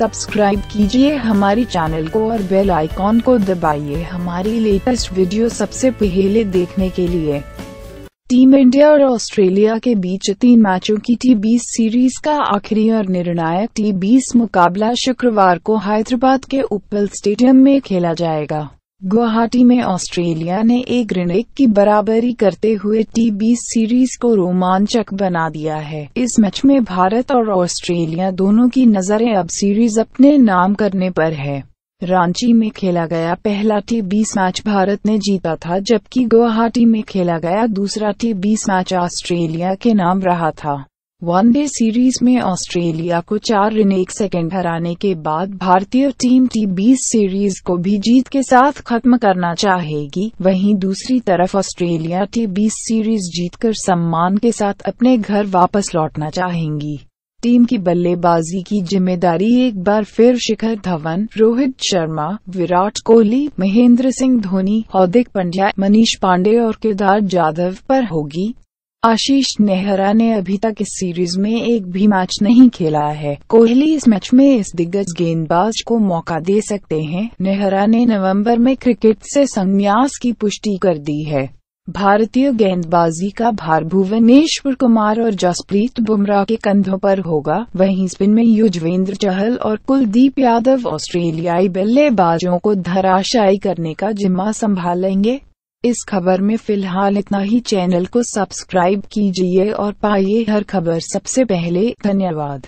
subscribe कीजिए हमारी channel को और बेल आइकॉन को दबाइए हमारी लेटेस्ट वीडियो सबसे पहले देखने के लिए टीम इंडिया और ऑस्ट्रेलिया के बीच तीन मैचों की टी बीस सीरीज का आखिरी और निर्णायक टी बीस मुकाबला शुक्रवार को हैदराबाद के उपल स्टेडियम में खेला जाएगा गुवाहाटी में ऑस्ट्रेलिया ने एक ऋण एक की बराबरी करते हुए टी बी सीरीज को रोमांचक बना दिया है इस मैच में भारत और ऑस्ट्रेलिया दोनों की नजरें अब सीरीज अपने नाम करने पर है रांची में खेला गया पहला टी बीस मैच भारत ने जीता था जबकि गुवाहाटी में खेला गया दूसरा टी बीस मैच ऑस्ट्रेलिया के नाम रहा था वनडे सीरीज में ऑस्ट्रेलिया को चार रन एक सेकेंड हराने के बाद भारतीय टीम टी बीस सीरीज को भी जीत के साथ खत्म करना चाहेगी वहीं दूसरी तरफ ऑस्ट्रेलिया टी बीस सीरीज जीतकर सम्मान के साथ अपने घर वापस लौटना चाहेंगी टीम की बल्लेबाजी की जिम्मेदारी एक बार फिर शिखर धवन रोहित शर्मा विराट कोहली महेंद्र सिंह धोनी हार्दिक पंड्या मनीष पांडे और केदार जाधव पर होगी आशीष नेहरा ने अभी तक इस सीरीज में एक भी मैच नहीं खेला है कोहली इस मैच में इस दिग्गज गेंदबाज को मौका दे सकते हैं नेहरा ने नवंबर में क्रिकेट से संन्यास की पुष्टि कर दी है भारतीय गेंदबाजी का भार भुवनेश्वर कुमार और जसप्रीत बुमराह के कंधों पर होगा वहीं स्पिन में युजवेंद्र चहल और कुलदीप यादव ऑस्ट्रेलियाई बल्लेबाजों को धराशायी करने का जिम्मा संभालेंगे इस खबर में फिलहाल इतना ही चैनल को सब्सक्राइब कीजिए और पाइए हर खबर सबसे पहले धन्यवाद